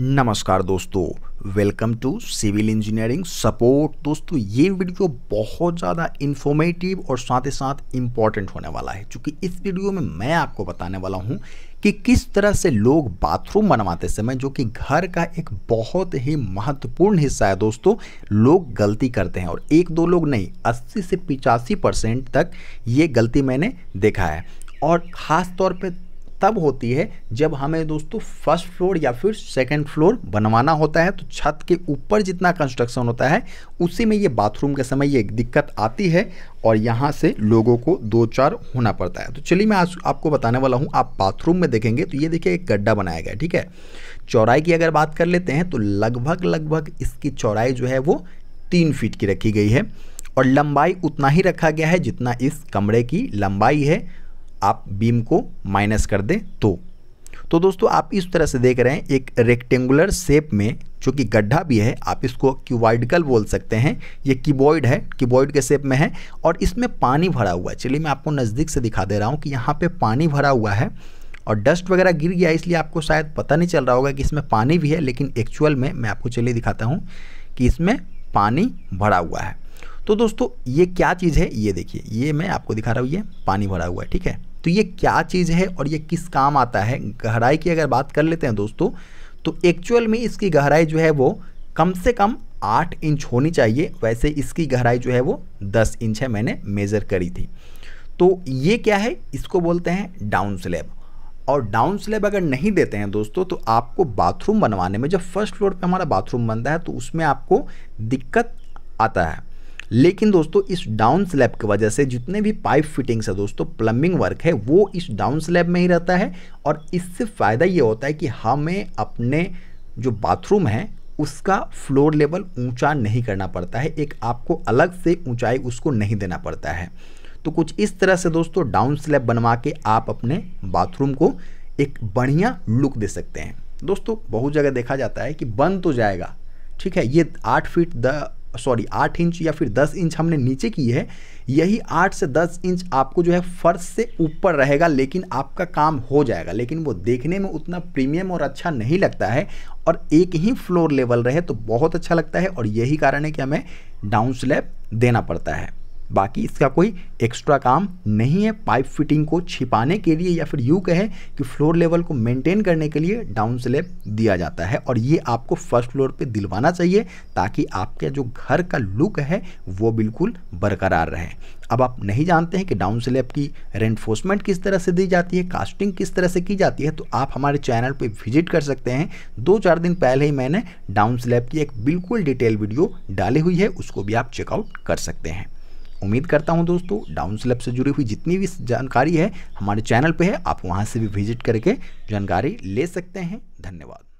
नमस्कार दोस्तों welcome to civil engineering support दोस्तों ये वीडियो बहुत ज़्यादा इन्फॉर्मेटिव और साथ ही साथ इम्पॉर्टेंट होने वाला है क्योंकि इस वीडियो में मैं आपको बताने वाला हूँ कि किस तरह से लोग बाथरूम बनवाते समय जो कि घर का एक बहुत ही महत्वपूर्ण हिस्सा है दोस्तों लोग गलती करते हैं और एक दो लोग नहीं अस्सी से पिचासी परसेंट तक ये गलती मैंने देखा है और ख़ास तौर पर तब होती है जब हमें दोस्तों फर्स्ट फ्लोर या फिर सेकंड फ्लोर बनवाना होता है तो छत के ऊपर जितना कंस्ट्रक्शन होता है उसी में ये बाथरूम के समय ये दिक्कत आती है और यहाँ से लोगों को दो चार होना पड़ता है तो चलिए मैं आज आपको बताने वाला हूँ आप बाथरूम में देखेंगे तो ये देखिए एक गड्ढा बनाया गया ठीक है चौड़ाई की अगर बात कर लेते हैं तो लगभग लगभग इसकी चौड़ाई जो है वो तीन फीट की रखी गई है और लंबाई उतना ही रखा गया है जितना इस कमरे की लंबाई है आप बीम को माइनस कर दें तो तो दोस्तों आप इस तरह से देख रहे हैं एक रेक्टेंगुलर शेप में जो कि गड्ढा भी है आप इसको क्यूवाइडिकल बोल सकते हैं ये कीबोर्ड है कीबोर्ड के शेप में है और इसमें पानी भरा हुआ है चलिए मैं आपको नज़दीक से दिखा दे रहा हूँ कि यहाँ पे पानी भरा हुआ है और डस्ट वगैरह गिर गया इसलिए आपको शायद पता नहीं चल रहा होगा कि इसमें पानी भी है लेकिन एक्चुअल में मैं आपको चलिए दिखाता हूँ कि इसमें पानी भरा हुआ है तो दोस्तों ये क्या चीज़ है ये देखिए ये मैं आपको दिखा रहा हूँ ये पानी भरा हुआ है ठीक है तो ये क्या चीज़ है और ये किस काम आता है गहराई की अगर बात कर लेते हैं दोस्तों तो एक्चुअल में इसकी गहराई जो है वो कम से कम आठ इंच होनी चाहिए वैसे इसकी गहराई जो है वो दस इंच है मैंने मेज़र करी थी तो ये क्या है इसको बोलते हैं डाउन स्लेब और डाउन स्लेब अगर नहीं देते हैं दोस्तों तो आपको बाथरूम बनवाने में जब फर्स्ट फ्लोर पे हमारा बाथरूम बनता है तो उसमें आपको दिक्कत आता है लेकिन दोस्तों इस डाउन स्लैब की वजह से जितने भी पाइप फिटिंग्स है दोस्तों प्लम्बिंग वर्क है वो इस डाउन स्लैब में ही रहता है और इससे फ़ायदा ये होता है कि हमें अपने जो बाथरूम है उसका फ्लोर लेवल ऊंचा नहीं करना पड़ता है एक आपको अलग से ऊंचाई उसको नहीं देना पड़ता है तो कुछ इस तरह से दोस्तों डाउन स्लैब बनवा के आप अपने बाथरूम को एक बढ़िया लुक दे सकते हैं दोस्तों बहुत जगह देखा जाता है कि बन तो जाएगा ठीक है ये आठ फीट द सॉरी आठ इंच या फिर दस इंच हमने नीचे की है यही आठ से दस इंच आपको जो है फर्श से ऊपर रहेगा लेकिन आपका काम हो जाएगा लेकिन वो देखने में उतना प्रीमियम और अच्छा नहीं लगता है और एक ही फ्लोर लेवल रहे तो बहुत अच्छा लगता है और यही कारण है कि हमें डाउन स्लैब देना पड़ता है बाकी इसका कोई एक्स्ट्रा काम नहीं है पाइप फिटिंग को छिपाने के लिए या फिर यूँ कहें कि फ्लोर लेवल को मेंटेन करने के लिए डाउन स्लेब दिया जाता है और ये आपको फर्स्ट फ्लोर पे दिलवाना चाहिए ताकि आपके जो घर का लुक है वो बिल्कुल बरकरार रहे अब आप नहीं जानते हैं कि डाउन स्लेब की रेनफोर्समेंट किस तरह से दी जाती है कास्टिंग किस तरह से की जाती है तो आप हमारे चैनल पर विजिट कर सकते हैं दो चार दिन पहले ही मैंने डाउन स्लेब की एक बिल्कुल डिटेल वीडियो डाली हुई है उसको भी आप चेकआउट कर सकते हैं उम्मीद करता हूँ दोस्तों डाउन स्लैब से जुड़ी हुई जितनी भी जानकारी है हमारे चैनल पे है आप वहाँ से भी विजिट करके जानकारी ले सकते हैं धन्यवाद